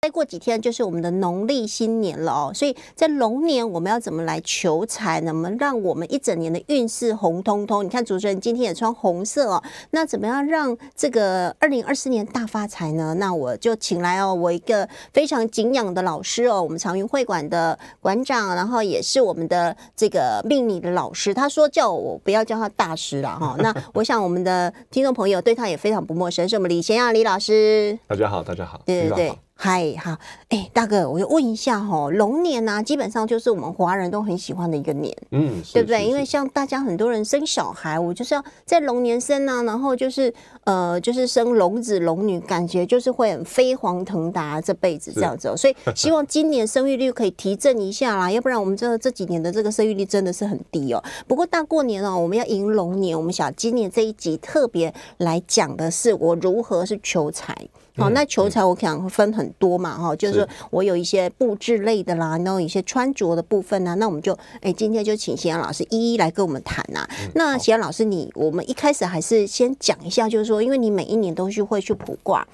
再过几天就是我们的农历新年了哦，所以在龙年我们要怎么来求财，怎么让我们一整年的运势红彤彤？你看主持人今天也穿红色哦，那怎么样让这个二零二四年大发财呢？那我就请来哦，我一个非常敬仰的老师哦，我们长云会馆的馆长，然后也是我们的这个命理的老师。他说叫我不要叫他大师了哈。那我想我们的听众朋友对他也非常不陌生，是我们李贤亚李老师。大家好，大家好，对对对。嗨，好，哎，大哥，我要问一下哈，龙年呐，基本上就是我们华人都很喜欢的一个年，嗯，对不对？因为像大家很多人生小孩，我就是要在龙年生呢，然后就是呃，就是生龙子龙女，感觉就是会很飞黄腾达，这辈子这样子哦。所以 希望今年生育率可以提振一下啦，要不然我们这这几年的这个生育率真的是很低哦。不过大过年哦，我们要迎龙年，我们想今年这一集特别来讲的是我如何是求财。好，那求财我可能分很多嘛，哈，就是说我有一些布置类的啦，然后一些穿着的部分呢，那我们就哎，今天就请贤老师一一来跟我们谈啊。那贤老师，你我们一开始还是先讲一下，就是说，因为你每一年都是会去卜卦，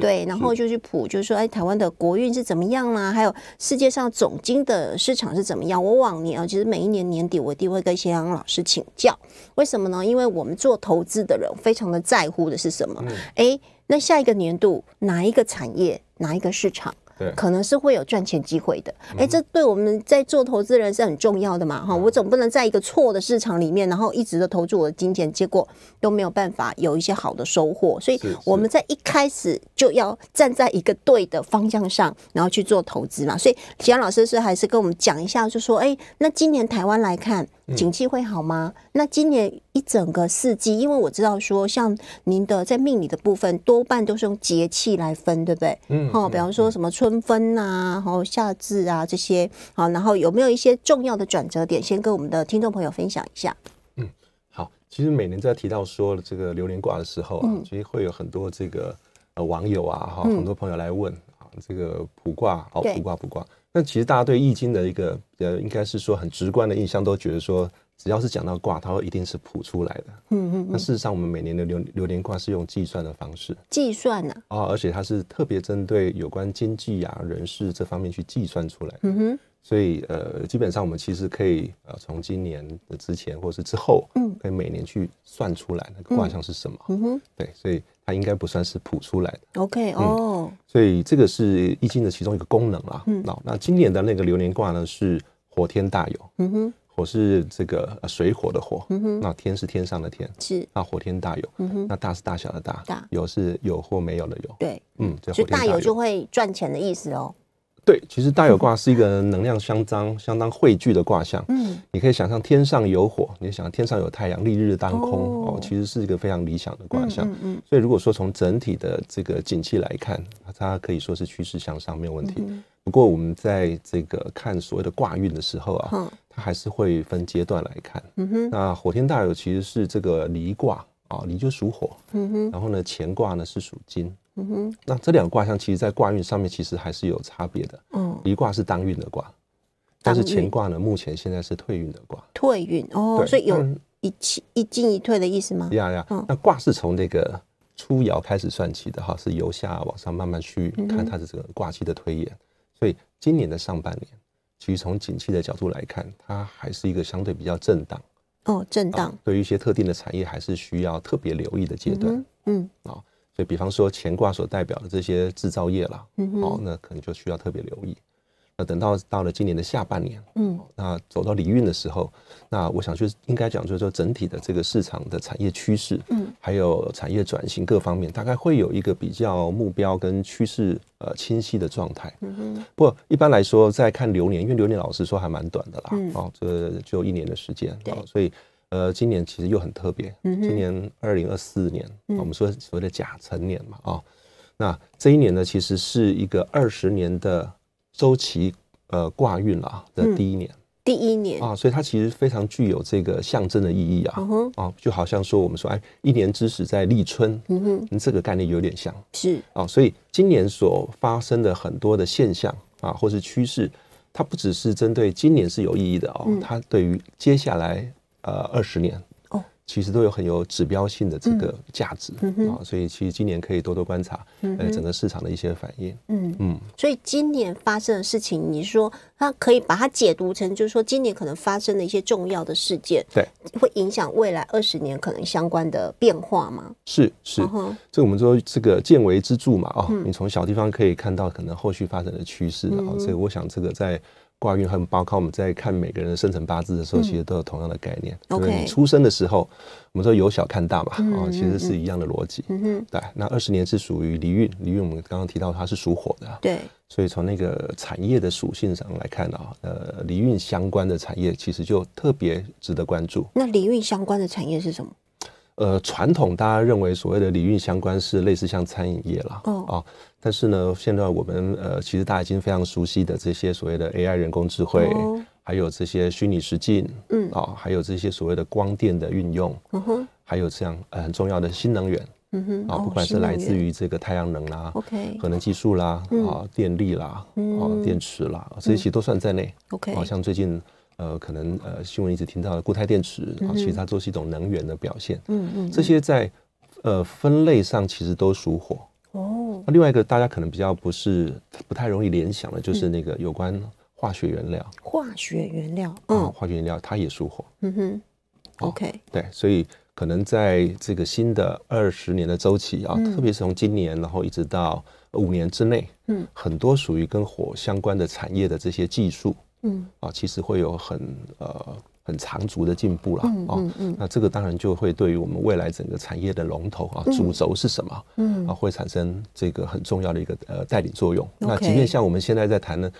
对，然后就是卜，就是说，哎，台湾的国运是怎么样啦？还有世界上总金的市场是怎么样？我往年啊，其实每一年年底我一定会跟贤阳老师请教，为什么呢？因为我们做投资的人非常的在乎的是什么？哎。那下一个年度哪一个产业哪一个市场，对，可能是会有赚钱机会的。哎，这对我们在做投资人是很重要的嘛，哈，我总不能在一个错的市场里面，然后一直的投注我的金钱，结果都没有办法有一些好的收获。所以我们在一开始就要站在一个对的方向上，然后去做投资嘛。所以吉安老师是还是跟我们讲一下，就说，哎，那今年台湾来看。景气会好吗？那今年一整个四季，因为我知道说，像您的在命理的部分，多半都是用节气来分，对不对？嗯，好，比方说什么春分呐，然后夏至啊这些，好，然后有没有一些重要的转折点，先跟我们的听众朋友分享一下？嗯，好，其实每年在提到说这个流年卦的时候啊，其实会有很多这个网友啊，哈，很多朋友来问啊，这个卜卦，哦，卜卦，卜卦。那其实大家对易经的一个呃，应该是说很直观的印象，都觉得说只要是讲到卦，它一定是卜出来的。嗯嗯。那事实上，我们每年的流流年卦是用计算的方式计算呢。啊，而且它是特别针对有关经济呀、人事这方面去计算出来。嗯哼。所以呃，基本上我们其实可以呃，从今年的之前或是之后，嗯，可以每年去算出来那个卦象是什么。嗯哼。对，所以。它应该不算是谱出来的，OK 哦，所以这个是易经的其中一个功能啦。嗯，那那今年的那个流年卦呢是火天大有。嗯哼，火是这个水火的火。嗯哼，那天是天上的天。是。那火天大有。嗯哼，那大是大小的大。大有是有或没有的有。对。嗯，就大有就会赚钱的意思哦。对，其实大有卦是一个能量相当相当汇聚的卦象。嗯，你可以想象天上有火，你想天上有太阳，丽日当空哦，其实是一个非常理想的卦象。嗯嗯，所以如果说从整体的这个景气来看，它可以说是趋势向上没有问题。不过我们在这个看所谓的卦运的时候啊，它还是会分阶段来看。嗯哼，那火天大有其实是这个离卦啊，离就属火。嗯哼，然后呢乾卦呢是属金。嗯哼，那这两个卦象其实，在卦运上面其实还是有差别的。嗯，一卦是当运的卦，但是乾卦呢，目前现在是退运的卦。退运哦，所以有一起一进一退的意思吗？呀呀，那卦是从那个初爻开始算起的哈，是由下往上慢慢去看它的这个卦气的推演。所以今年的上半年，其实从景气的角度来看，它还是一个相对比较震荡。哦，震荡。对于一些特定的产业，还是需要特别留意的阶段。嗯，啊。所以，比方说乾卦所代表的这些制造业啦，哦，那可能就需要特别留意。那等到到了今年的下半年，嗯，那走到离运的时候，那我想就应该讲，就是说整体的这个市场的产业趋势，嗯，还有产业转型各方面，大概会有一个比较目标跟趋势呃清晰的状态。嗯不过一般来说，在看流年，因为流年老师说还蛮短的啦，哦，这就一年的时间，对，所以。呃，今年其实又很特别。嗯，今年二零二四年，我们说所谓的甲辰年嘛，啊，那这一年呢，其实是一个二十年的周期，呃，挂运了的第一年。第一年啊，所以它其实非常具有这个象征的意义啊。嗯啊，就好像说我们说，哎，一年之始在立春。嗯哼，你这个概念有点像。是啊，所以今年所发生的很多的现象啊，或是趋势，它不只是针对今年是有意义的啊，它对于接下来。呃，二十年哦，其实都有很有指标性的这个价值嗯啊，所以其实今年可以多多观察，呃，整个市场的一些反应。嗯嗯，所以今年发生的事情，你说它可以把它解读成，就是说今年可能发生的一些重要的事件，对，会影响未来二十年可能相关的变化吗？是是，所以我们说这个见微知著嘛啊，你从小地方可以看到可能后续发展的趋势啊，所以我想这个在。挂运，还有包括我们在看每个人的生辰八字的时候，其实都有同样的概念。OK，出生的时候，我们说由小看大嘛，啊，其实是一样的逻辑。嗯哼，对。那二十年是属于离运，离运我们刚刚提到它是属火的，对。所以从那个产业的属性上来看啊，呃，离运相关的产业其实就特别值得关注。那离运相关的产业是什么？呃，传统大家认为所谓的领运相关是类似像餐饮业啦，哦，啊，但是呢，现在我们呃，其实大家已经非常熟悉的这些所谓的 AI 人工智能，还有这些虚拟实境，嗯，啊，还有这些所谓的光电的运用，嗯哼，还有这样、呃很重要的新能源，嗯哼，啊，不管是来自于这个太阳能啦，OK，核能技术啦，啊，电力啦，啊，电池啦，这些其实都算在内，OK，啊，像最近。呃，可能呃，新闻一直听到的固态电池然后其实它都是一种能源的表现。嗯嗯，这些在呃分类上其实都属火。哦，那另外一个大家可能比较不是不太容易联想的，就是那个有关化学原料。化学原料啊，化学原料它也属火。嗯哼，OK，对，所以可能在这个新的二十年的周期啊，特别是从今年然后一直到五年之内，嗯，很多属于跟火相关的产业的这些技术。嗯啊，其实会有很呃很长足的进步了啊，那这个当然就会对于我们未来整个产业的龙头啊主轴是什么，嗯啊会产生这个很重要的一个呃带领作用。那即便像我们现在在谈呢，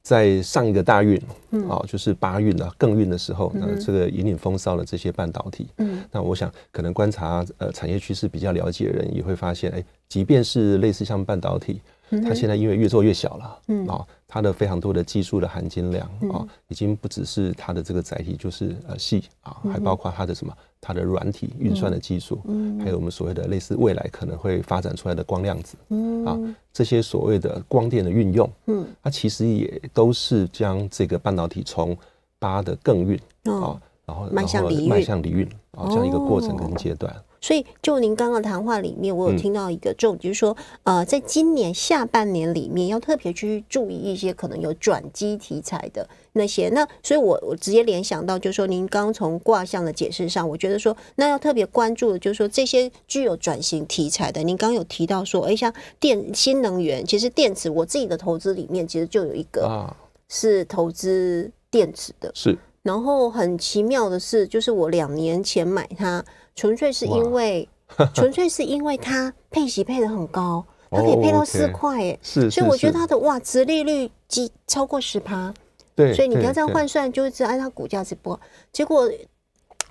在上一个大运嗯、啊，就是八运啊更运的时候，那这个引领风骚的这些半导体，嗯，那我想可能观察呃产业趋势比较了解的人也会发现，哎，即便是类似像半导体。它现在因为越做越小了，嗯啊，它的非常多的技术的含金量啊，已经不只是它的这个载体，就是呃细啊，还包括它的什么，它的软体运算的技术，还有我们所谓的类似未来可能会发展出来的光量子，啊，这些所谓的光电的运用，嗯，它其实也都是将这个半导体从八的更运啊，然后然后迈向离运啊，这样一个过程跟阶段。所以，就您刚刚谈话里面，我有听到一个重点，就是说，呃，在今年下半年里面，要特别去注意一些可能有转机题材的那些。那所以，我我直接联想到，就是说，您刚从卦象的解释上，我觉得说，那要特别关注的，就是说，这些具有转型题材的。您刚有提到说，哎，像电新能源，其实电池，我自己的投资里面，其实就有一个是投资电池的，是。然后很奇妙的是，就是我两年前买它，纯粹是因为，纯粹是因为它配息配的很高，它可以配到四块哎，所以我觉得它的哇，殖利率几超过十趴，对，所以你不要这样换算，就是按它股价直播。结果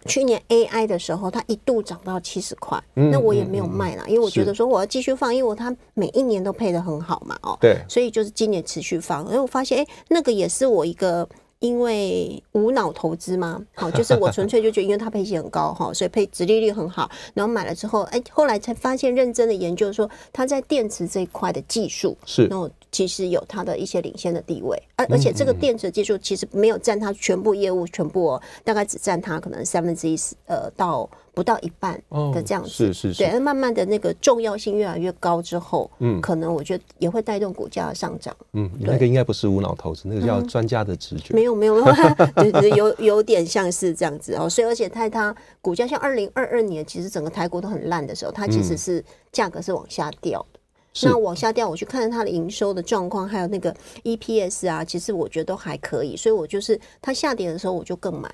去年 AI 的时候，它一度涨到七十块，那我也没有卖了，因为我觉得说我要继续放，因为它每一年都配的很好嘛，哦，对，所以就是今年持续放，因为我发现哎，那个也是我一个。因为无脑投资吗？好，就是我纯粹就觉得，因为它配息很高哈，所以配殖利率很好，然后买了之后，哎，后来才发现认真的研究说，它在电池这一块的技术是。其实有它的一些领先的地位，而而且这个电池技术其实没有占它全部业务，全部大概只占它可能三分之一呃到不到一半的这样子。是是是。对，慢慢的那个重要性越来越高之后，嗯，可能我觉得也会带动股价上涨。嗯，那个应该不是无脑投资，那个叫专家的直觉。没有没 有，有有点像是这样子哦。所以而且它它股价像二零二二年，其实整个台股都很烂的时候，它其实是价格是往下掉的。那往下掉，我去看它的营收的状况，还有那个 EPS 啊，其实我觉得都还可以，所以我就是它下跌的时候我就更买，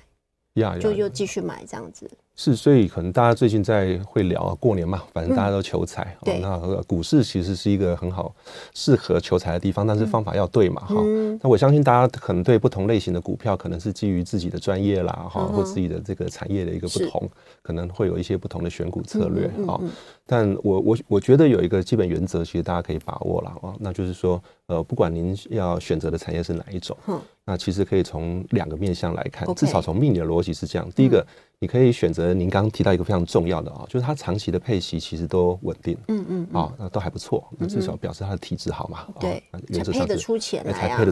就又继续买这样子。是，所以可能大家最近在会聊过年嘛，反正大家都求财，那股市其实是一个很好适合求财的地方，但是方法要对嘛，哈。那我相信大家可能对不同类型的股票，可能是基于自己的专业啦，哈，或自己的这个产业的一个不同，可能会有一些不同的选股策略，哈。但我我我觉得有一个基本原则，其实大家可以把握了，哦，那就是说，呃，不管您要选择的产业是哪一种，嗯。那其实可以从两个面向来看，至少从命理的逻辑是这样。第一个，你可以选择您刚刚提到一个非常重要的啊，就是它长期的配息其实都稳定，嗯嗯，啊，那都还不错，至少表示它的体质好嘛。对，才配得出钱来啊，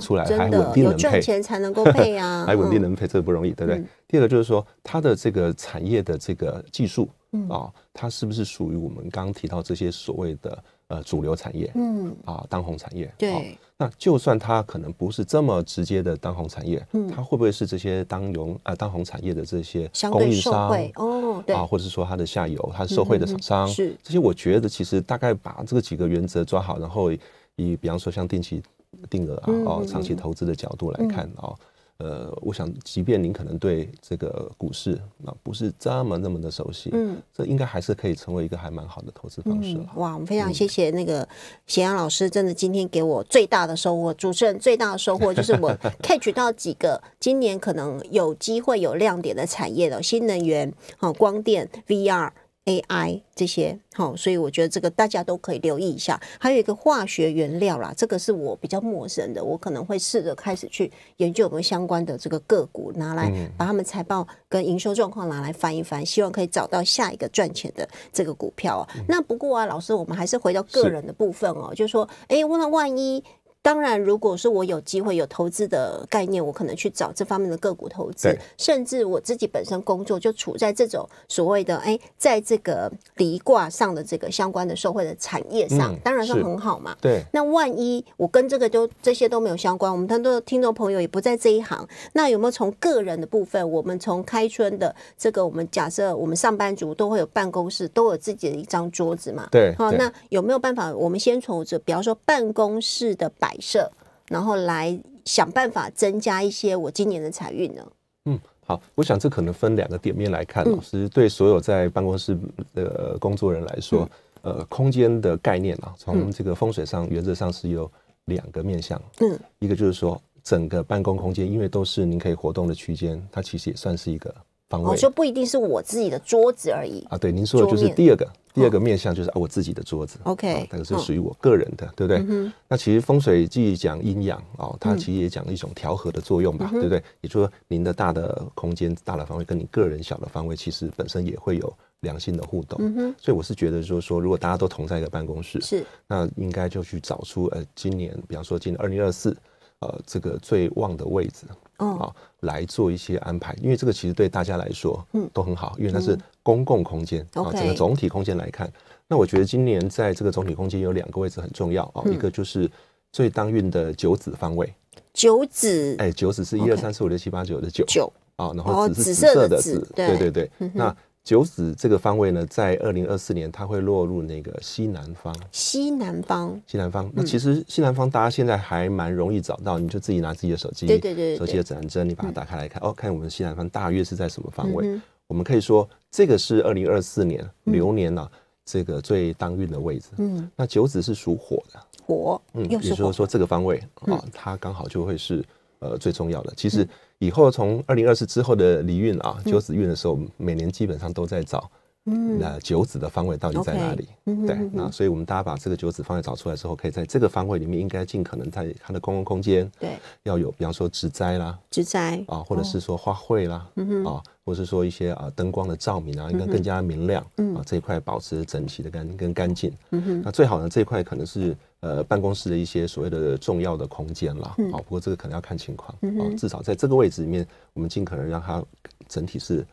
定能配，赚钱才能够配啊，还稳定能配，这的不容易，对不对？第二个就是说它的这个产业的这个技术啊，它是不是属于我们刚刚提到这些所谓的？呃，主流产业，嗯，啊，当红产业，对，那就算它可能不是这么直接的当红产业，嗯，它会不会是这些当红啊当红产业的这些供应商哦，对，啊，或者是说它的下游，它受惠的厂商，这些我觉得其实大概把这个几个原则抓好，然后以比方说像定期定额啊，哦，长期投资的角度来看哦。呃，我想，即便您可能对这个股市啊不是这么那么的熟悉，嗯，这应该还是可以成为一个还蛮好的投资方式了。哇，我们非常谢谢那个贤阳老师，真的今天给我最大的收获，主持人最大的收获就是我 catch 到几个今年可能有机会有亮点的产业的新能源、啊光电、VR。A I 这些好，所以我觉得这个大家都可以留意一下。还有一个化学原料啦，这个是我比较陌生的，我可能会试着开始去研究我们相关的这个个股，拿来把他们财报跟营收状况拿来翻一翻，希望可以找到下一个赚钱的这个股票。那不过啊，老师，我们还是回到个人的部分哦，就是说，哎，那万一。当然，如果说我有机会有投资的概念，我可能去找这方面的个股投资。甚至我自己本身工作就处在这种所谓的哎，在这个离卦上的这个相关的社会的产业上，当然是很好嘛。对。那万一我跟这个都这些都没有相关，我们很多听众朋友也不在这一行，那有没有从个人的部分？我们从开春的这个，我们假设我们上班族都会有办公室，都有自己的一张桌子嘛。对。好，那有没有办法？我们先从这，比方说办公室的摆。设，然后来想办法增加一些我今年的财运呢？嗯，好，我想这可能分两个点面来看。老师对所有在办公室的工作人来说，呃，空间的概念啊，从这个风水上，原则上是有两个面向。嗯，一个就是说整个办公空间，因为都是您可以活动的区间，它其实也算是一个。方位，我就不一定是我自己的桌子而已啊。对，您说的就是第二个，第二个面向就是我自己的桌子。OK，那个是属于我个人的，对不对？那其实风水既讲阴阳哦，它其实也讲一种调和的作用吧，对不对？也就是说，您的大的空间、大的方位跟你个人小的方位，其实本身也会有良性的互动。嗯所以我是觉得，就是说，如果大家都同在一个办公室，是那应该就去找出呃，今年，比方说今年二零二四，呃，这个最旺的位置。嗯，好，来做一些安排，因为这个其实对大家来说，嗯，都很好，因为它是公共空间啊。整个总体空间来看，那我觉得今年在这个总体空间有两个位置很重要啊，一个就是最当运的九子方位，九子，哎，九子是一二三四五六七八九的九，九啊，然后紫紫色的紫，对对对，那。九子这个方位呢，在二零二四年它会落入那个西南方。西南方，西南方。那其实西南方大家现在还蛮容易找到，你就自己拿自己的手机，对对对，手机的指南针，你把它打开来看，哦，看我们西南方大约是在什么方位。我们可以说，这个是二零二四年流年呢，这个最当运的位置。嗯，那九子是属火的，火，嗯，比如说说这个方位啊，它刚好就会是呃最重要的。其实。以后从二零二四之后的离运啊，九子运的时候，每年基本上都在找。那九子的方位到底在哪里？对，那所以我们大家把这个九子方位找出来之后，可以在这个方位里面应该尽可能在它的公共空间，对，要有比方说植栽啦，植栽啊，或者是说花卉啦，嗯啊，或者是说一些啊灯光的照明啊，应该更加明亮，嗯，啊这一块保持整齐的干跟干净，嗯那最好呢这一块可能是呃办公室的一些所谓的重要的空间了，啊，不过这个可能要看情况，啊，至少在这个位置里面，我们尽可能让它整体是。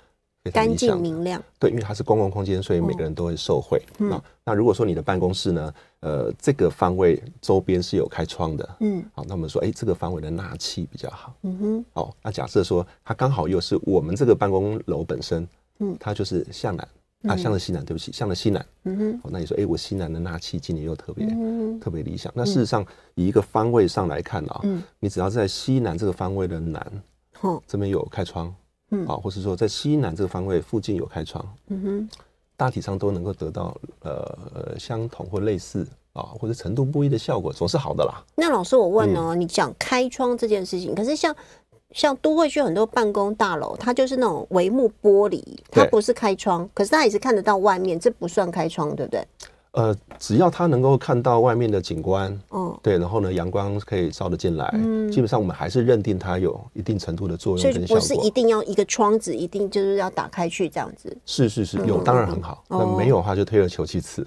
干净明亮，对，因为它是公共空间，所以每个人都会受惠。那那如果说你的办公室呢？呃，这个方位周边是有开窗的，嗯，好，那我们说，哎，这个方位的纳气比较好。嗯哼，哦，那假设说，它刚好又是我们这个办公楼本身，嗯，它就是向南啊，向着西南，对不起，向着西南。嗯哼，哦，那你说，哎，我西南的纳气今年又特别特别理想。那事实上，以一个方位上来看啊，嗯，你只要在西南这个方位的南，哦，这边有开窗。啊，或是说在西南这个方位附近有开窗，嗯哼，大体上都能够得到呃相同或类似啊或者程度不一的效果，总是好的啦。那老师我问哦，你讲开窗这件事情，可是像像都会区很多办公大楼，它就是那种帷幕玻璃，它不是开窗，可是它也是看得到外面，这不算开窗，对不对？呃，只要他能够看到外面的景观，嗯，对，然后呢，阳光可以照得进来，嗯，基本上我们还是认定它有一定程度的作用。我是一定要一个窗子，一定就是要打开去这样子。是是是，有当然很好，那没有的话就退而求其次。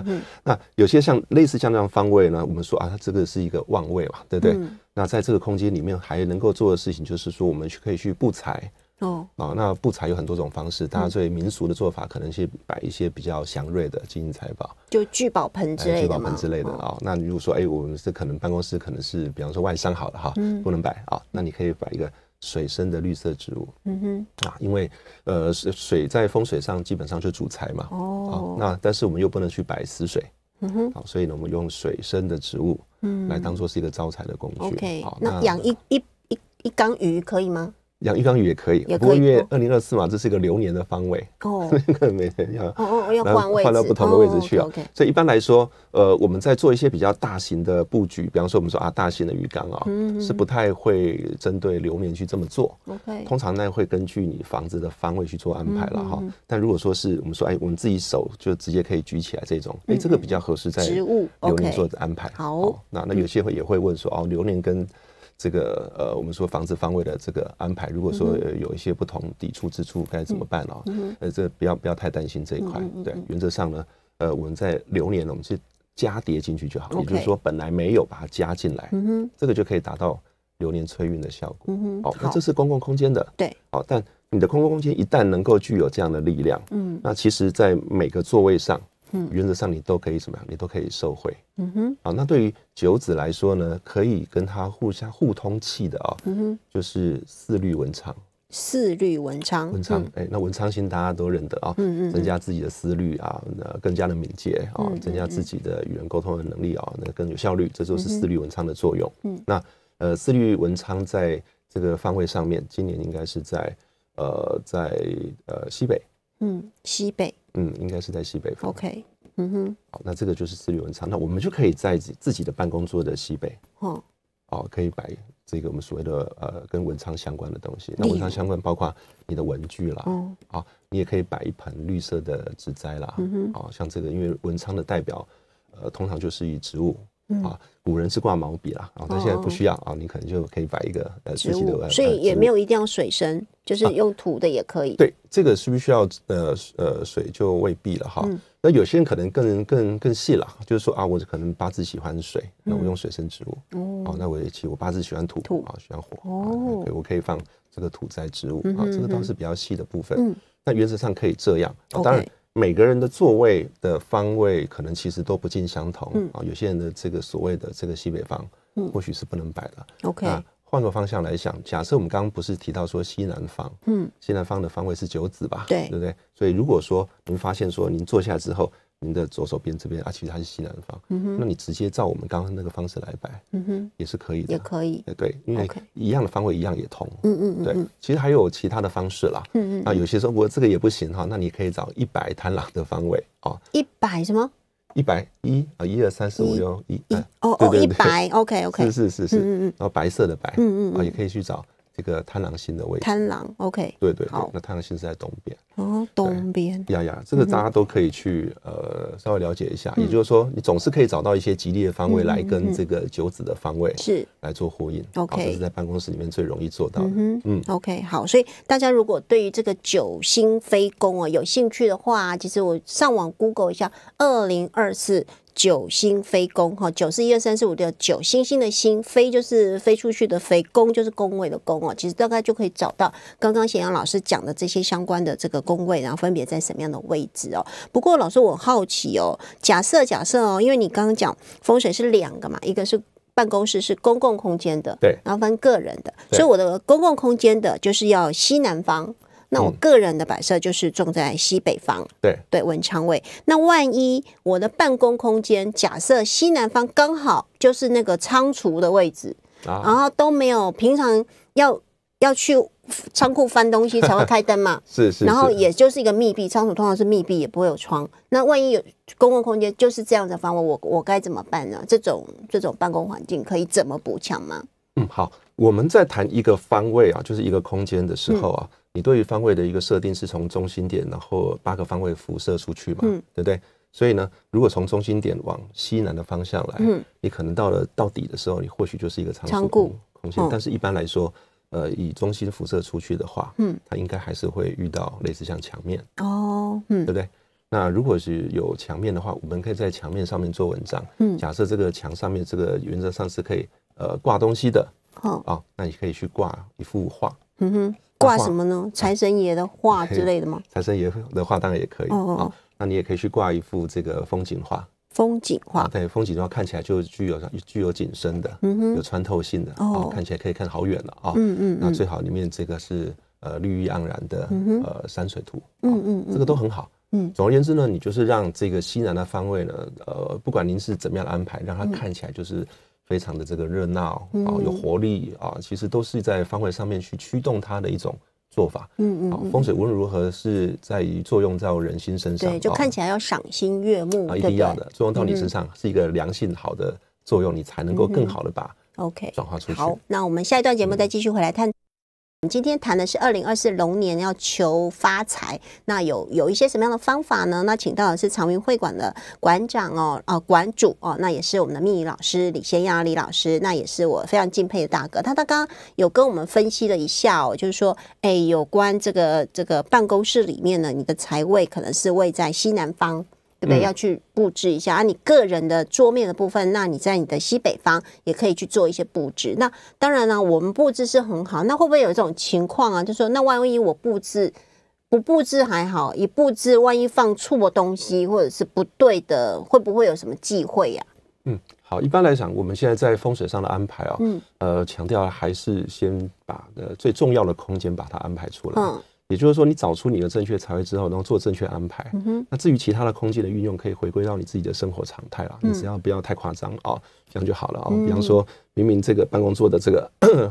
那有些像类似像这样方位呢，我们说啊，它这个是一个望位嘛，对不对？那在这个空间里面还能够做的事情，就是说我们去可以去布财。哦，那布财有很多种方式。大家最民俗的做法，可能是摆一些比较祥瑞的金银财宝，就聚宝盆之类的。聚宝盆之类的啊。那如果说，哎，我们是可能办公室可能是，比方说外商好了哈，不能摆啊。那你可以摆一个水生的绿色植物。嗯哼。啊，因为呃水水在风水上基本上是主财嘛。哦。那但是我们又不能去摆死水。嗯哼。好，所以呢，我们用水生的植物，嗯，来当做是一个招财的工具。O K。好，那养一一一一缸鱼可以吗？养鱼缸鱼也可以，不过因为二零二四嘛，这是一个流年的方位哦，每 天要哦要换换到不同的位置去啊。所以一般来说，呃，我们在做一些比较大型的布局，比方说我们说啊，大型的鱼缸啊，是不太会针对流年去这么做。OK，通常呢会根据你房子的方位去做安排了哈。但如果说是我们说哎，我们自己手就直接可以举起来这种，哎，这个比较合适在流年做的安排。好，那那有些会也会问说哦，流年跟。这个呃，我们说房子方位的这个安排，如果说有一些不同抵触之处，该怎么办啊？呃，这不要不要太担心这一块。对，原则上呢，呃，我们在流年，我们是加叠进去就好。也就是说，本来没有把它加进来，这个就可以达到流年催运的效果。嗯哼，哦，那这是公共空间的。对，好，但你的公共空间一旦能够具有这样的力量，嗯，那其实在每个座位上。原则上你都可以怎么样？你都可以受回。嗯哼。啊，那对于九子来说呢，可以跟他互相互通气的啊。嗯哼。就是四律文昌。四律文昌。文昌。哎，那文昌星大家都认得啊。嗯嗯。增加自己的思虑啊，那更加的敏捷啊，增加自己的与人沟通的能力啊，那更有效率。这就是四律文昌的作用。嗯。那呃，四律文昌在这个方位上面，今年应该是在呃，在呃西北。嗯，西北。嗯，应该是在西北方。OK，嗯哼，好，那这个就是私域文昌，那我们就可以在自己的办公桌的西北，哦，哦，可以摆这个我们所谓的呃跟文昌相关的东西。那文昌相关包括你的文具啦，哦，啊，你也可以摆一盆绿色的植栽啦，哦，像这个，因为文昌的代表，呃，通常就是以植物。啊，古人是挂毛笔啦，啊，那现在不需要啊，你可能就可以摆一个呃植物，所以也没有一定要水生，就是用土的也可以。对，这个需不需要呃呃水就未必了哈。那有些人可能更更更细了，就是说啊，我可能八字喜欢水，那我用水生植物哦。那我其实我八字喜欢土，土啊喜欢火哦。我可以放这个土栽植物啊，这个倒是比较细的部分。那原则上可以这样，当然。每个人的座位的方位可能其实都不尽相同啊，有些人的这个所谓的这个西北方，嗯，或许是不能摆的。OK，换个方向来想，假设我们刚刚不是提到说西南方，嗯，西南方的方位是九子吧？对，对不对？所以如果说您发现说您坐下之后。您的左手边这边啊，其实它是西南方。嗯哼，那你直接照我们刚刚那个方式来摆，嗯哼，也是可以的，也可以。对，因为一样的方位一样也通。嗯嗯嗯，对。其实还有其他的方式啦。嗯嗯。那有些说，我这个也不行哈，那你可以找一百贪狼的方位啊。一百什么？一百一啊，一二三四五六一。嗯，哦哦，一百。OK OK。是是是是。嗯嗯。然后白色的白。嗯嗯。啊，也可以去找。这个贪狼星的位置，贪狼，OK，对对，好，那贪狼星是在东边哦，东边，呀呀，这个大家都可以去呃稍微了解一下，也就是说，你总是可以找到一些吉利的方位来跟这个九子的方位是来做呼应，OK，这是在办公室里面最容易做到的，嗯，OK，好，所以大家如果对于这个九星飞宫啊有兴趣的话，其实我上网 Google 一下二零二四。九星飞宫哈，九是一二三四五六九，星星的星，飞就是飞出去的飞，宫就是宫位的宫哦。其实大概就可以找到刚刚咸阳老师讲的这些相关的这个宫位，然后分别在什么样的位置哦。不过老师我好奇哦，假设假设哦，因为你刚刚讲风水是两个嘛，一个是办公室是公共空间的，对，然后分个人的，所以我的公共空间的就是要西南方。那我个人的摆设就是种在西北方，对对，文昌位。那万一我的办公空间假设西南方刚好就是那个仓储的位置，然后都没有平常要要去仓库翻东西才会开灯嘛，是是。然后也就是一个密闭仓储，通常是密闭也不会有窗。那万一有公共空间就是这样的方位，我我该怎么办呢？这种这种办公环境可以怎么补强吗？嗯，好，我们在谈一个方位啊，就是一个空间的时候啊。你对于方位的一个设定是从中心点，然后八个方位辐射出去嘛，对不对？所以呢，如果从中心点往西南的方向来，你可能到了到底的时候，你或许就是一个仓库空间。但是一般来说，呃，以中心辐射出去的话，嗯，它应该还是会遇到类似像墙面哦，嗯，对不对？那如果是有墙面的话，我们可以在墙面上面做文章。嗯，假设这个墙上面这个原则上是可以呃挂东西的，好啊，那你可以去挂一幅画。嗯哼。挂什么呢？财神爷的画之类的吗？财神爷的画当然也可以。哦哦，那你也可以去挂一幅这个风景画。风景画，对，风景画看起来就具有具有景深的，有穿透性的，看起来可以看好远了啊。嗯嗯，那最好里面这个是呃绿意盎然的呃山水图。嗯嗯，这个都很好。嗯，总而言之呢，你就是让这个西南的方位呢，呃，不管您是怎么样安排，让它看起来就是。非常的这个热闹啊，有活力啊，其实都是在方位上面去驱动它的一种做法。嗯嗯，风水无论如何是在于作用在人心身上，对，就看起来要赏心悦目，啊，一定要的，作用到你身上是一个良性好的作用，你才能够更好的把 OK 转化出去。好，那我们下一段节目再继续回来探。我们今天谈的是二零二四龙年要求发财，那有有一些什么样的方法呢？那请到的是长明会馆的馆长哦，哦，馆主哦，那也是我们的命理老师李先亚李老师，那也是我非常敬佩的大哥。他他刚刚有跟我们分析了一下哦，就是说，哎，有关这个这个办公室里面呢，你的财位可能是位在西南方。对不对？要去布置一下啊！你个人的桌面的部分，那你在你的西北方也可以去做一些布置。那当然了，我们布置是很好。那会不会有这种情况啊？就说那万一我布置不布置还好，一布置万一放错东西或者是不对的，会不会有什么忌讳呀？嗯，好，一般来讲，我们现在在风水上的安排啊，嗯，呃，强调还是先把呃最重要的空间把它安排出来。嗯。也就是说，你找出你的正确才会之后，然后做正确安排。那至于其他的空间的运用，可以回归到你自己的生活常态啦。你只要不要太夸张啊，这样就好了。哦，比方说明明这个办公桌的这个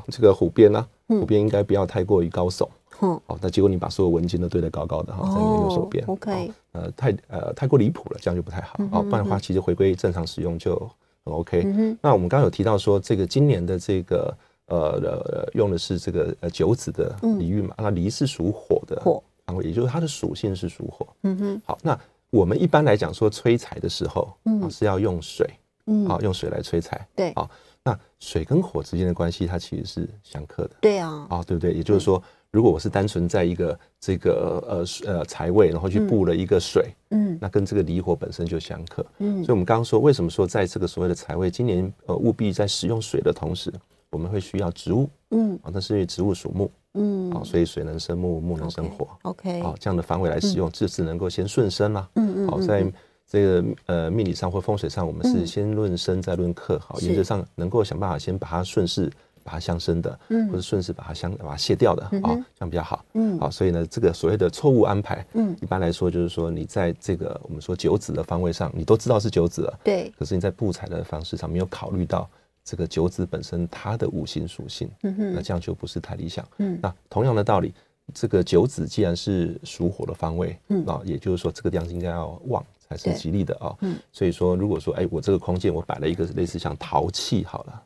这个虎边呢，虎边应该不要太过于高耸。哦，那结果你把所有文件都堆得高高的。哈，在你右手边，OK？呃，太呃，太过离谱了，这样就不太好。哦，不然的话，其实回归正常使用就很 OK。那我们刚有提到说，这个今年的这个。呃，呃用的是这个呃九子的离玉嘛？那离是属火的，火，然后也就是它的属性是属火。嗯哼。好，那我们一般来讲说催财的时候，嗯，是要用水，嗯，啊，用水来催财。对。啊，那水跟火之间的关系，它其实是相克的。对啊。啊，对不对？也就是说，如果我是单纯在一个这个呃呃财位，然后去布了一个水，嗯，那跟这个离火本身就相克。嗯。所以，我们刚刚说，为什么说在这个所谓的财位，今年呃务必在使用水的同时。我们会需要植物，嗯，啊，那是因为植物属木，嗯，啊，所以水能生木，木能生火，OK，啊，这样的方位来使用，这是能够先顺生啦，嗯嗯，好，在这个呃命理上或风水上，我们是先论生再论克，好，原则上能够想办法先把它顺势把它相生的，嗯，或者顺势把它相把它卸掉的，啊，这样比较好，嗯，好，所以呢，这个所谓的错误安排，嗯，一般来说就是说你在这个我们说九子的方位上，你都知道是九子了，对，可是你在布财的方式上没有考虑到。这个九子本身它的五行属性，那这样就不是太理想。那同样的道理，这个九子既然是属火的方位，那也就是说这个地方应该要旺才是吉利的啊。所以说，如果说哎，我这个空间我摆了一个类似像陶器好了，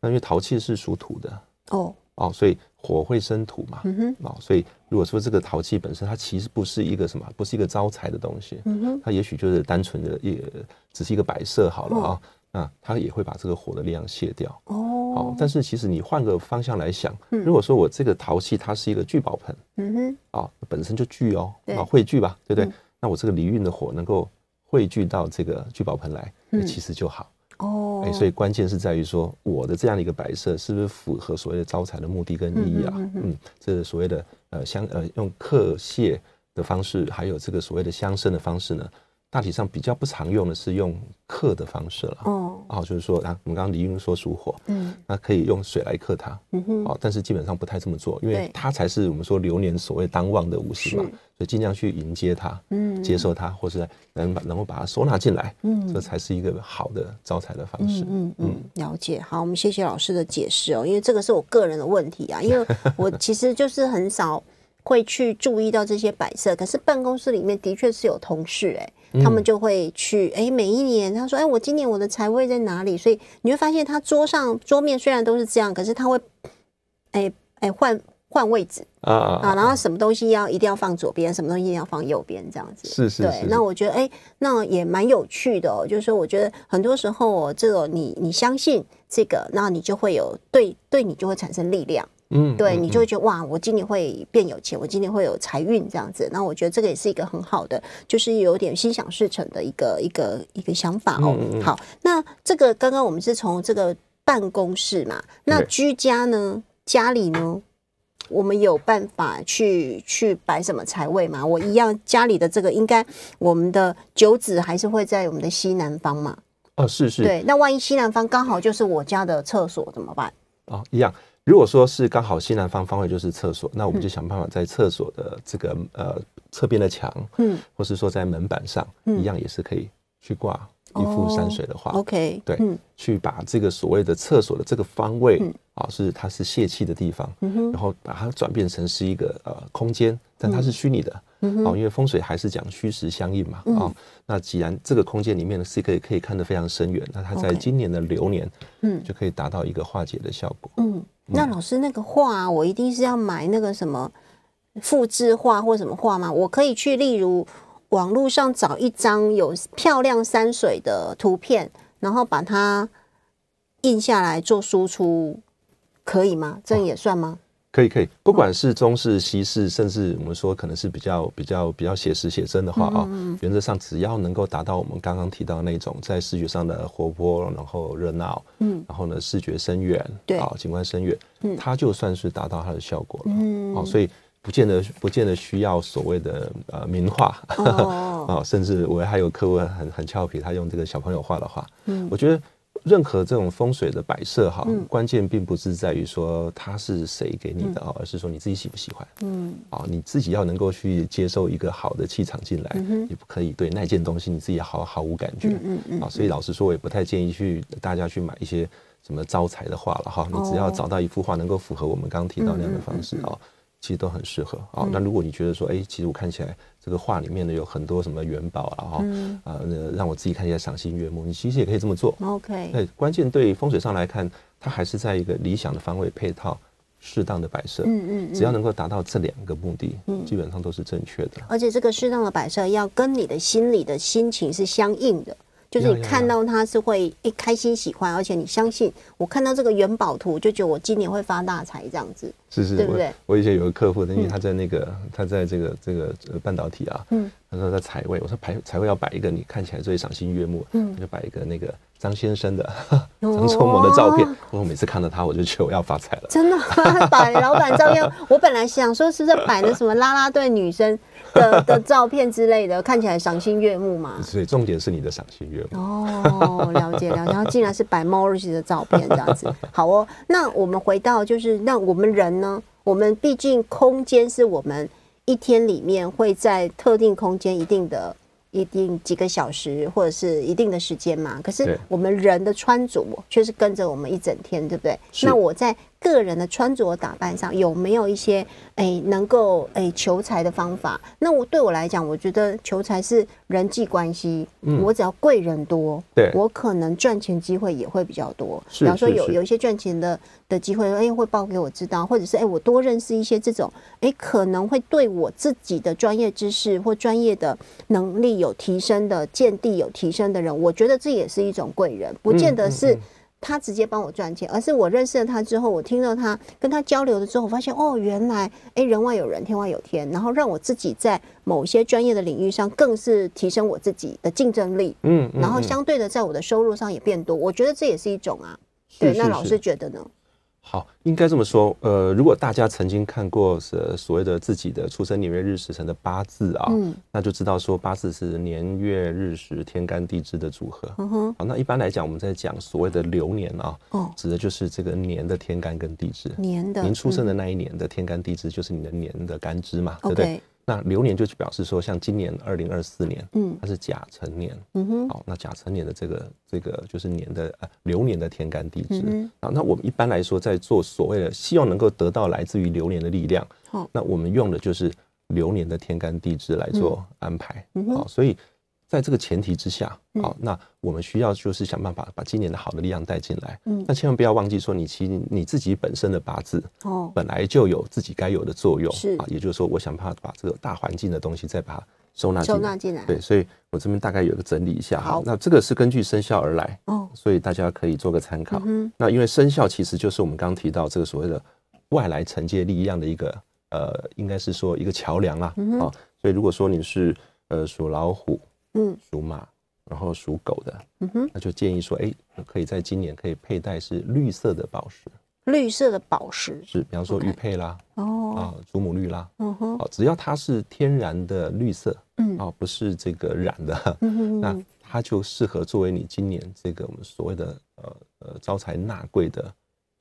那因为陶器是属土的哦哦，所以火会生土嘛。哦，所以如果说这个陶器本身它其实不是一个什么，不是一个招财的东西，它也许就是单纯的也只是一个摆设好了啊。啊，它也会把这个火的力量卸掉哦。好，但是其实你换个方向来想，如果说我这个陶器它是一个聚宝盆，嗯哼，啊本身就聚哦，啊汇聚吧，对不对？那我这个离运的火能够汇聚到这个聚宝盆来，那其实就好哦。哎，所以关键是在于说我的这样的一个摆设是不是符合所谓的招财的目的跟意义啊？嗯，这所谓的呃相呃用克泄的方式，还有这个所谓的相生的方式呢？大体上比较不常用的是用克的方式了哦，就是说啊，我们刚刚李英说属火，嗯，那可以用水来克它，嗯哼，哦，但是基本上不太这么做，因为它才是我们说流年所谓当旺的五行嘛，所以尽量去迎接它，嗯，接受它，或是能能够把它收纳进来，嗯，这才是一个好的招财的方式，嗯嗯，了解。好，我们谢谢老师的解释哦，因为这个是我个人的问题啊，因为我其实就是很少。会去注意到这些摆设，可是办公室里面的确是有同事哎，他们就会去哎，每一年他说哎，我今年我的财位在哪里？所以你会发现他桌上桌面虽然都是这样，可是他会哎哎换换位置啊啊，然后什么东西要一定要放左边，什么东西要放右边，这样子是是对。那我觉得哎，那也蛮有趣的，就是说我觉得很多时候，这个你你相信这个，那你就会有对对你就会产生力量。嗯，对，你就会觉得哇，我今年会变有钱，我今年会有财运这样子。那我觉得这个也是一个很好的，就是有点心想事成的一个一个一个想法哦。好，那这个刚刚我们是从这个办公室嘛，那居家呢，家里呢，我们有办法去去摆什么财位嘛？我一样，家里的这个应该我们的九子还是会在我们的西南方嘛？哦，是是，对。那万一西南方刚好就是我家的厕所怎么办？哦，一样。如果说是刚好西南方方位就是厕所，那我们就想办法在厕所的这个呃侧边的墙，嗯，或是说在门板上，嗯，一样也是可以去挂一幅山水的画，OK，对，去把这个所谓的厕所的这个方位啊，是它是泄气的地方，然后把它转变成是一个呃空间，但它是虚拟的，哦，因为风水还是讲虚实相应嘛，啊，那既然这个空间里面的是可以可以看得非常深远，那它在今年的流年，嗯，就可以达到一个化解的效果，嗯。那老师，那个画我一定是要买那个什么复制画或什么画吗？我可以去例如网络上找一张有漂亮山水的图片，然后把它印下来做输出，可以吗？这也算吗？可以可以，不管是中式、西式，甚至我们说可能是比较比较比较写实写真的话啊，原则上只要能够达到我们刚刚提到那种在视觉上的活泼，然后热闹，嗯，然后呢视觉深远，对，景观深远，嗯，它就算是达到它的效果，了，嗯，哦，所以不见得不见得需要所谓的呃名画，哦，啊，甚至我还有客户很很俏皮，他用这个小朋友画的画，嗯，我觉得。任何这种风水的摆设哈，关键并不是在于说它是谁给你的哦，而是说你自己喜不喜欢。嗯，啊，你自己要能够去接受一个好的气场进来，你不可以对那件东西你自己毫毫无感觉。嗯嗯嗯。啊，所以老实说，我也不太建议去大家去买一些什么招财的画了哈。你只要找到一幅画能够符合我们刚刚提到那样的方式哦。其实都很适合啊。那如果你觉得说，哎，其实我看起来这个画里面呢有很多什么元宝啊，哈，啊，让我自己看起来赏心悦目，你其实也可以这么做。OK。那关键对风水上来看，它还是在一个理想的方位配套适当的摆设。嗯嗯嗯。只要能够达到这两个目的，基本上都是正确的。而且这个适当的摆设要跟你的心理的心情是相应的。就是你看到它是会一开心喜欢，而且你相信我看到这个元宝图，就觉得我今年会发大财这样子，是是，对不对？我以前有个客户，因为他在那个他在这个这个半导体啊，嗯，他说他财位，我说财财位要摆一个你看起来最赏心悦目，嗯，他就摆一个那个张先生的张聪萌的照片，我每次看到他我就觉得我要发财了，真的摆老板照片，我本来想说是在摆的什么拉拉队女生。的的照片之类的，看起来赏心悦目嘛。所以重点是你的赏心悦目。哦，了解了解。然后竟然是摆猫日记的照片这样子。好哦，那我们回到就是，那我们人呢？我们毕竟空间是我们一天里面会在特定空间一定的、一定几个小时或者是一定的时间嘛。可是我们人的穿着却是跟着我们一整天，对不对？那我在。个人的穿着打扮上有没有一些诶，能够诶求财的方法？那我对我来讲，我觉得求财是人际关系。嗯，我只要贵人多，对，我可能赚钱机会也会比较多。比方说有有一些赚钱的的机会，诶会报给我知道，或者是诶我多认识一些这种诶可能会对我自己的专业知识或专业的能力有提升的见地有提升的人，我觉得这也是一种贵人，不见得是。他直接帮我赚钱，而是我认识了他之后，我听到他跟他交流了之后，我发现哦，原来诶，人外有人，天外有天。然后让我自己在某些专业的领域上，更是提升我自己的竞争力。嗯，然后相对的，在我的收入上也变多。我觉得这也是一种啊。对，那老师觉得呢？好，应该这么说，呃，如果大家曾经看过呃所谓的自己的出生年月日时辰的八字啊，那就知道说八字是年月日时天干地支的组合。嗯哼，那一般来讲，我们在讲所谓的流年啊，指的就是这个年的天干跟地支。年的您出生的那一年的天干地支就是你的年的干支嘛，对不对？那流年就是表示说，像今年二零二四年，嗯，是甲辰年，嗯哼，好，那甲辰年的这个这个就是年的呃流年的天干地支啊。那我们一般来说在做所谓的希望能够得到来自于流年的力量，好，那我们用的就是流年的天干地支来做安排，好，所以。在这个前提之下，好，那我们需要就是想办法把今年的好的力量带进来。嗯，那千万不要忘记说，你其实你自己本身的八字哦，本来就有自己该有的作用。是啊，也就是说，我想办法把这个大环境的东西再把它收纳收纳进来。对，所以我这边大概有个整理一下。好，那这个是根据生肖而来。哦，所以大家可以做个参考。那因为生肖其实就是我们刚刚提到这个所谓的外来承接力量的一个呃，应该是说一个桥梁啊。哦，所以如果说你是呃属老虎。嗯，属马，然后属狗的，嗯哼，那就建议说，哎，可以在今年可以佩戴是绿色的宝石，绿色的宝石，是比方说玉佩啦，哦，啊祖母绿啦，嗯哼，只要它是天然的绿色，嗯，啊不是这个染的，那它就适合作为你今年这个我们所谓的呃呃招财纳贵的。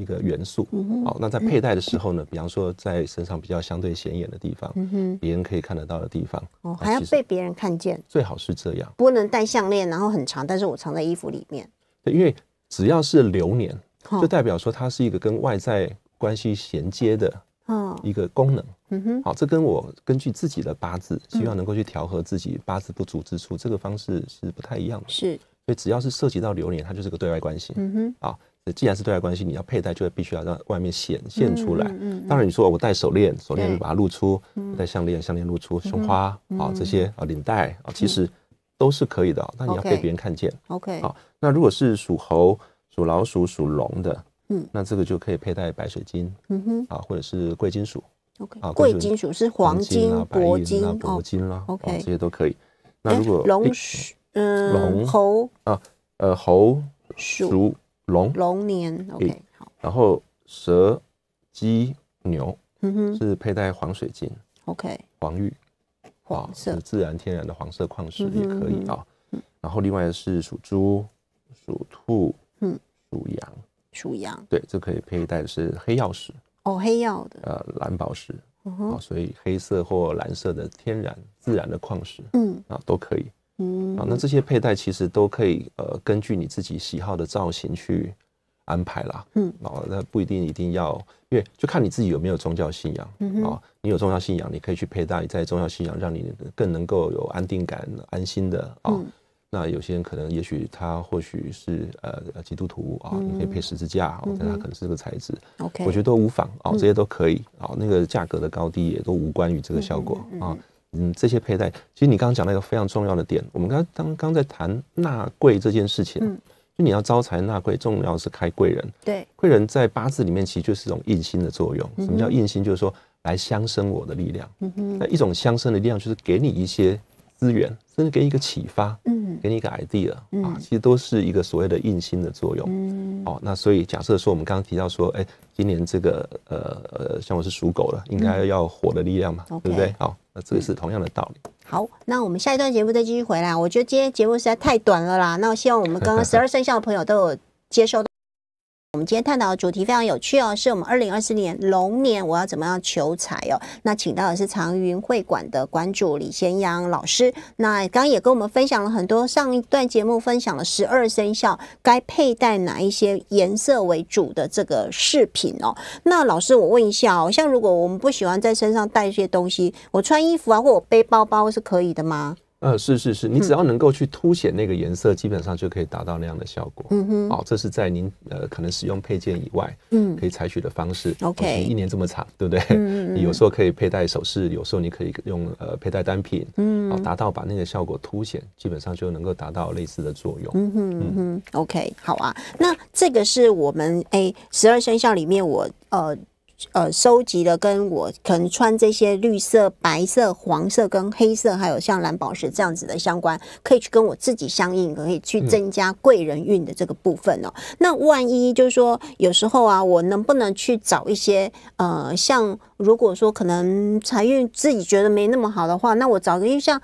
一个元素，好，那在佩戴的时候呢，比方说在身上比较相对显眼的地方，嗯哼，别人可以看得到的地方，哦，还要被别人看见，最好是这样。不能戴项链，然后很长，但是我藏在衣服里面。对，因为只要是流年，就代表说它是一个跟外在关系衔接的，一个功能，嗯哼，好，这跟我根据自己的八字，希望能够去调和自己八字不足之处，这个方式是不太一样，的，是，所以只要是涉及到流年，它就是个对外关系，嗯哼，啊。既然是对外关系，你要佩戴，就必须要让外面显现出来。嗯当然，你说我戴手链，手链就把它露出；戴项链，项链露出胸花啊，这些啊，领带啊，其实都是可以的。那你要被别人看见。OK，好。那如果是属猴、属老鼠、属龙的，嗯，那这个就可以佩戴白水晶，嗯哼，啊，或者是贵金属。OK，啊，贵金属是黄金、铂金、铂金啦。OK，这些都可以。那如果龙属，龙猴啊，呃，猴鼠龙龙年，OK，好。然后蛇、鸡、牛，是佩戴黄水晶，OK，黄玉，黄色自然天然的黄色矿石也可以啊。然后另外是属猪、属兔、嗯，属羊、属羊，对，就可以佩戴是黑曜石，哦，黑曜的，呃，蓝宝石，哦，所以黑色或蓝色的天然自然的矿石，嗯，啊，都可以。嗯啊，那这些佩戴其实都可以，呃，根据你自己喜好的造型去安排啦。嗯啊，那不一定一定要，因为就看你自己有没有宗教信仰。嗯啊，你有宗教信仰，你可以去佩戴；你在宗教信仰，让你更能够有安定感、安心的啊。那有些人可能，也许他或许是呃基督徒啊，你可以配十字架，但他可能是这个材质，OK，我觉得都无妨啊，这些都可以。哦，那个价格的高低也都无关于这个效果啊。嗯，这些佩戴，其实你刚刚讲了一个非常重要的点。我们刚刚刚在谈纳贵这件事情，嗯，就你要招财纳贵，重要是开贵人。对，贵人在八字里面其实就是一种印星的作用。什么叫印星？就是说来相生我的力量。嗯哼，那一种相生的力量就是给你一些。资源甚至给你一个启发，嗯，给你一个 idea 啊，其实都是一个所谓的印心的作用，嗯，哦，那所以假设说我们刚刚提到说，哎，今年这个呃呃，像我是属狗的，应该要火的力量嘛，对不对？好，那这个是同样的道理。好，那我们下一段节目再继续回来。我觉得今天节目实在太短了啦，那我希望我们刚刚 十二生肖的朋友都有接受。我们今天探讨的主题非常有趣哦，是我们二零二四年龙年，我要怎么样求财哦？那请到的是长云会馆的馆主李先阳老师。那刚刚也跟我们分享了很多上一段节目分享了十二生肖该佩戴哪一些颜色为主的这个饰品哦。那老师，我问一下哦，像如果我们不喜欢在身上带一些东西，我穿衣服啊，或我背包包是可以的吗？呃，是是是，你只要能够去凸显那个颜色，基本上就可以达到那样的效果。嗯哼，好，这是在您呃可能使用配件以外，嗯，可以采取的方式。OK，一年这么长，对不对？嗯嗯，你有时候可以佩戴首饰，有时候你可以用呃佩戴单品，嗯，达到把那个效果凸显，基本上就能够达到类似的作用。嗯哼嗯哼，OK，好啊。那这个是我们哎十二生肖里面我呃。呃，收集的跟我可能穿这些绿色、白色、黄色跟黑色，还有像蓝宝石这样子的相关，可以去跟我自己相应，可以去增加贵人运的这个部分哦。那万一就是说，有时候啊，我能不能去找一些呃，像如果说可能财运自己觉得没那么好的话，那我找个像。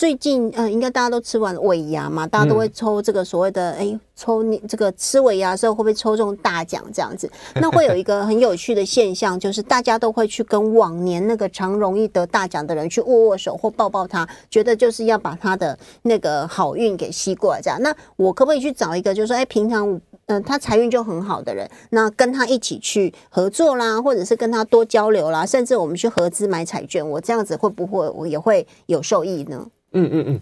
最近呃，应该大家都吃完尾牙嘛，大家都会抽这个所谓的，哎，抽你这个吃尾牙时候会不会抽中大奖这样子？那会有一个很有趣的现象，就是大家都会去跟往年那个常容易得大奖的人去握握手或抱抱他，觉得就是要把他的那个好运给吸过来这样。那我可不可以去找一个，就是说，哎，平常嗯他财运就很好的人，那跟他一起去合作啦，或者是跟他多交流啦，甚至我们去合资买彩券，我这样子会不会我也会有受益呢？嗯嗯嗯，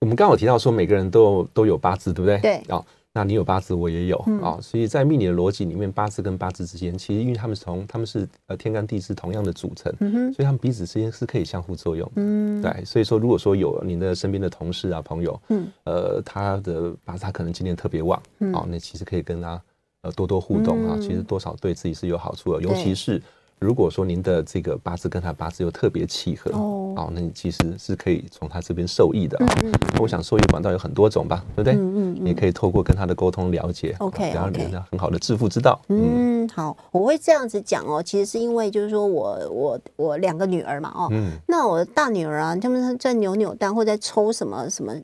我们刚好提到说每个人都都有八字，对不对？对。哦，那你有八字，我也有啊。所以在命理的逻辑里面，八字跟八字之间，其实因为他们从他们是呃天干地支同样的组成，所以他们彼此之间是可以相互作用。嗯，对。所以说，如果说有您的身边的同事啊、朋友，嗯，呃，他的八字他可能今年特别旺，哦，那其实可以跟他呃多多互动啊，其实多少对自己是有好处的。尤其是如果说您的这个八字跟他八字又特别契合哦，那你其实是可以从他这边受益的。嗯嗯，我想受益管道有很多种吧，对不对？嗯嗯嗯，你可以透过跟他的沟通了解，OK，然后你呢，很好的致富之道。嗯，好，我会这样子讲哦，其实是因为就是说我我我两个女儿嘛，哦，嗯，那我的大女儿他们在扭扭蛋或在抽什么什么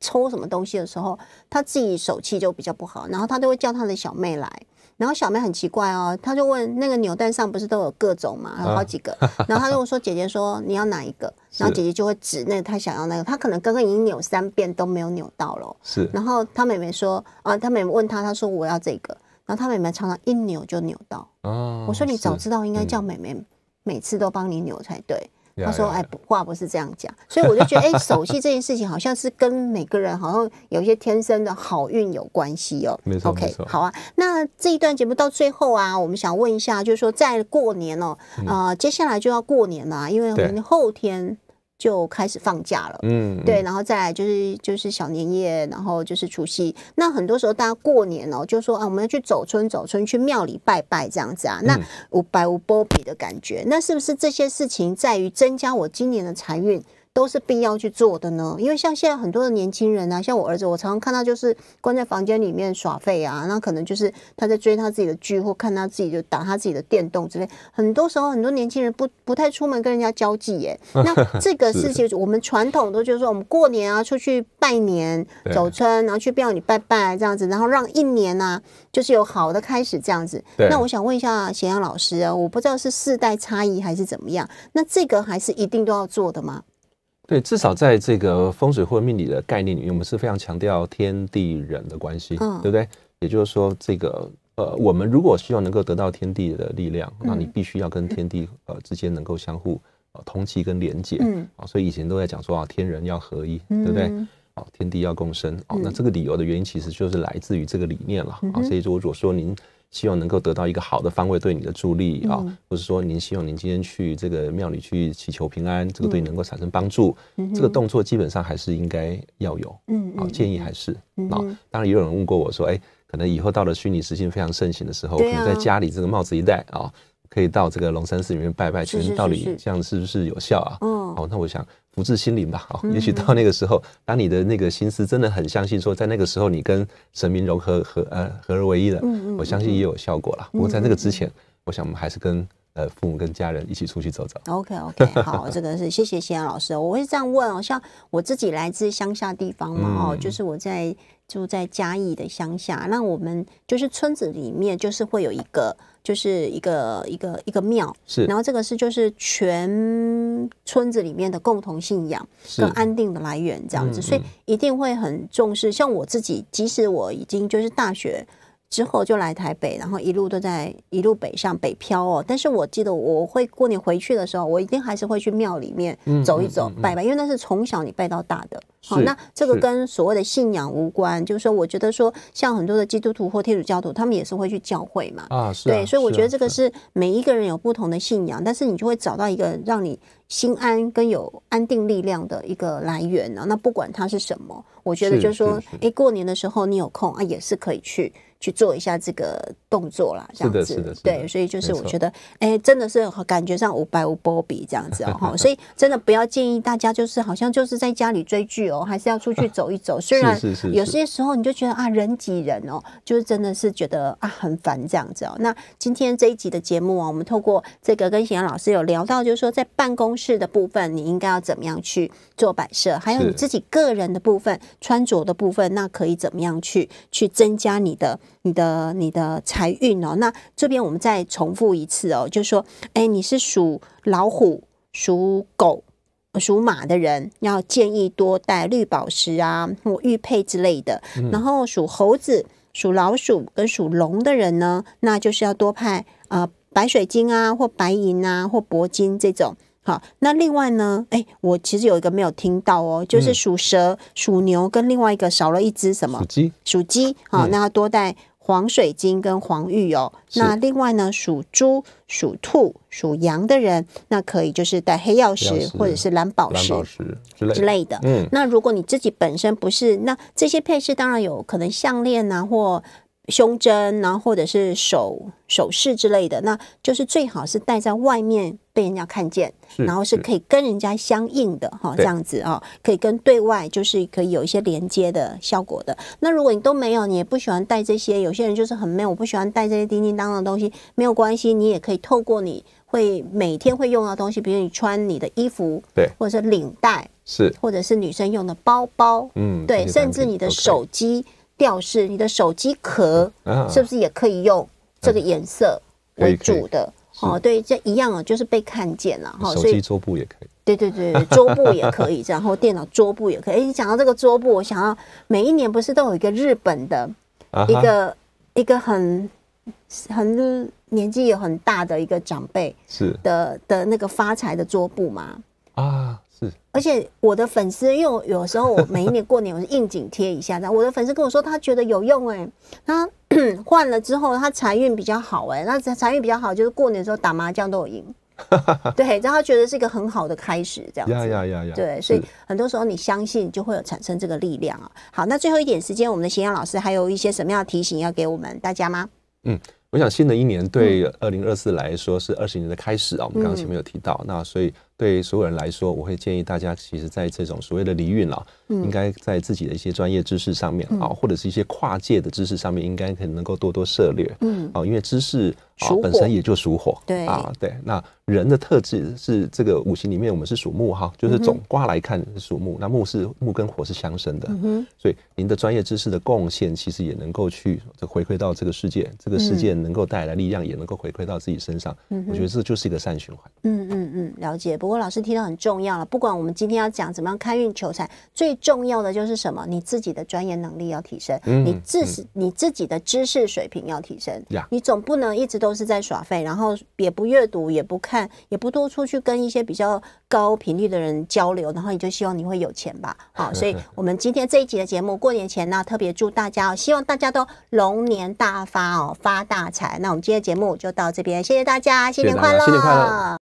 抽什么东西的时候，她自己手气就比较不好，然后她都会叫她的小妹来。然后小妹很奇怪哦，她就问那个扭蛋上不是都有各种嘛，有好几个。然后她就果说姐姐说你要哪一个，然后姐姐就会指那她想要那个。她可能刚刚已经扭三遍都没有扭到了，是。然后她妹妹说啊，她妹妹问她，她说我要这个。然后她妹妹常常一扭就扭到。我说你早知道应该叫妹妹每次都帮你扭才对。他说：“哎，话不是这样讲，所以我就觉得，哎，手气这件事情好像是跟每个人好像有一些天生的好运有关系哦。”没错，没错。好啊，那这一段节目到最后啊，我们想问一下，就是说在过年哦，啊，接下来就要过年了，因为我们后天。就开始放假了，嗯，对，然后再来就是就是小年夜，然后就是除夕。那很多时候大家过年哦，就说啊，我们要去走春走春，去庙里拜拜这样子啊，那无拜无波比的感觉。那是不是这些事情在于增加我今年的财运？都是必要去做的呢，因为像现在很多的年轻人啊，像我儿子，我常常看到就是关在房间里面耍废啊，那可能就是他在追他自己的剧，或看他自己就打他自己的电动之类。很多时候，很多年轻人不不太出门跟人家交际耶。那这个事情，我们传统都觉得说，我们过年啊出去拜年、走村，然后去庙里拜拜这样子，然后让一年呢就是有好的开始这样子。那我想问一下贤阳老师啊，我不知道是世代差异还是怎么样，那这个还是一定都要做的吗？对，至少在这个风水或命理的概念里面，我们是非常强调天地人的关系，对不对？也就是说，这个呃，我们如果希望能够得到天地的力量，那你必须要跟天地呃之间能够相互呃通气跟连结，啊，所以以前都在讲说啊，天人要合一，对不对？啊，天地要共生，啊，那这个理由的原因其实就是来自于这个理念了，啊，所以如果说您。希望能够得到一个好的方位对你的助力啊，或者说您希望您今天去这个庙里去祈求平安，这个对你能够产生帮助，这个动作基本上还是应该要有，嗯，啊，建议还是啊。当然也有人问过我说，哎，可能以后到了虚拟实境非常盛行的时候，可能在家里这个帽子一戴啊，可以到这个龙山寺里面拜拜，其实到底这样是不是有效啊？嗯，哦，那我想。福至心灵吧，哦，也许到那个时候，当你的那个心思真的很相信，说在那个时候你跟神明融合合呃合而为一了，嗯我相信也有效果了。不过在那个之前，我想我们还是跟呃父母跟家人一起出去走走。OK OK，好，这个是谢谢谢安老师。我会这样问哦，像我自己来自乡下地方嘛，哦，就是我在住在嘉义的乡下，那我们就是村子里面就是会有一个。就是一个一个一个庙，是，然后这个是就是全村子里面的共同信仰跟安定的来源这样子，所以一定会很重视。像我自己，即使我已经就是大学。之后就来台北，然后一路都在一路北上北漂哦。但是我记得我会过年回去的时候，我一定还是会去庙里面走一走拜拜，因为那是从小你拜到大的。好，那这个跟所谓的信仰无关，就是说我觉得说像很多的基督徒或天主教徒，他们也是会去教会嘛。啊，是。对，所以我觉得这个是每一个人有不同的信仰，但是你就会找到一个让你心安跟有安定力量的一个来源呢。那不管它是什么，我觉得就是说，哎，过年的时候你有空啊，也是可以去。去做一下这个动作啦，这样子，对，所以就是我觉得，哎，真的是感觉上五百五波比这样子哦，所以 真的不要建议大家，就是好像就是在家里追剧哦，还是要出去走一走。虽然有些时候你就觉得啊，人挤人哦，就是真的是觉得啊，很烦这样子哦。那今天这一集的节目啊，我们透过这个跟贤良老师有聊到，就是说在办公室的部分，你应该要怎么样去做摆设，还有你自己个人的部分、穿着的部分，那可以怎么样去去增加你的。你的你的财运哦，那这边我们再重复一次哦，就是说，哎，你是属老虎、属狗、属马的人，要建议多戴绿宝石啊或玉佩之类的。然后属猴子、属老鼠跟属龙的人呢，那就是要多派啊白水晶啊或白银啊或铂金这种。好，那另外呢？哎，我其实有一个没有听到哦，就是属蛇、属牛跟另外一个少了一只什么？属鸡。属鸡。好，那要多带黄水晶跟黄玉哦。那另外呢，属猪、属兔、属羊的人，那可以就是带黑曜石或者是蓝宝石之类的。嗯。那如果你自己本身不是，那这些配饰当然有可能项链啊或。胸针，然后或者是手首饰之类的，那就是最好是戴在外面，被人家看见，然后是可以跟人家相应的哈，这样子啊，可以跟对外就是可以有一些连接的效果的。那如果你都没有，你也不喜欢戴这些，有些人就是很闷，我不喜欢戴这些叮叮当当的东西，没有关系，你也可以透过你会每天会用到东西，比如你穿你的衣服，对，或者是领带，是，或者是女生用的包包，嗯，对，甚至你的手机。调饰，你的手机壳是不是也可以用这个颜色为主的？哦，对，这一样啊，就是被看见了哈。手机桌布也可以。对对对 桌布也可以。然后电脑桌布也可以。哎，你讲到这个桌布，我想要每一年不是都有一个日本的，一个一个很很年纪也很大的一个长辈是的的那个发财的桌布吗？啊。而且我的粉丝，因为有时候我每一年过年我是应景贴一下的。我的粉丝跟我说，他觉得有用哎，他 换了之后他财运比较好哎，那 财运比较好就是过年的时候打麻将都有赢，对，然后觉得是一个很好的开始这样子。对，所以很多时候你相信就会有产生这个力量啊。好，那最后一点时间，我们的贤阳老师还有一些什么样的提醒要给我们大家吗？嗯，我想新的一年对二零二四来说是二十年的开始啊，我们刚刚前面有提到，那所以。对所有人来说，我会建议大家，其实，在这种所谓的离运了，应该在自己的一些专业知识上面啊，或者是一些跨界的知识上面，应该可能能够多多涉猎，嗯，啊，因为知识。本身也就属火，对啊，对，那人的特质是这个五行里面，我们是属木哈，就是总卦来看属木。那木是木跟火是相生的，嗯、所以您的专业知识的贡献其实也能够去这回馈到这个世界，这个世界能够带来力量，也能够回馈到自己身上。我觉得这就是一个善循环。嗯嗯嗯，了解。不过老师提到很重要了，不管我们今天要讲怎么样开运求财，最重要的就是什么？你自己的专业能力要提升，你知识你自己的知识水平要提升，你总不能一直。都是在耍废，然后也不阅读，也不看，也不多出去跟一些比较高频率的人交流，然后你就希望你会有钱吧。好，所以 我们今天这一集的节目过年前呢，特别祝大家，希望大家都龙年大发哦，发大财。那我们今天节目就到这边，谢谢大家，新年快乐，新年快乐。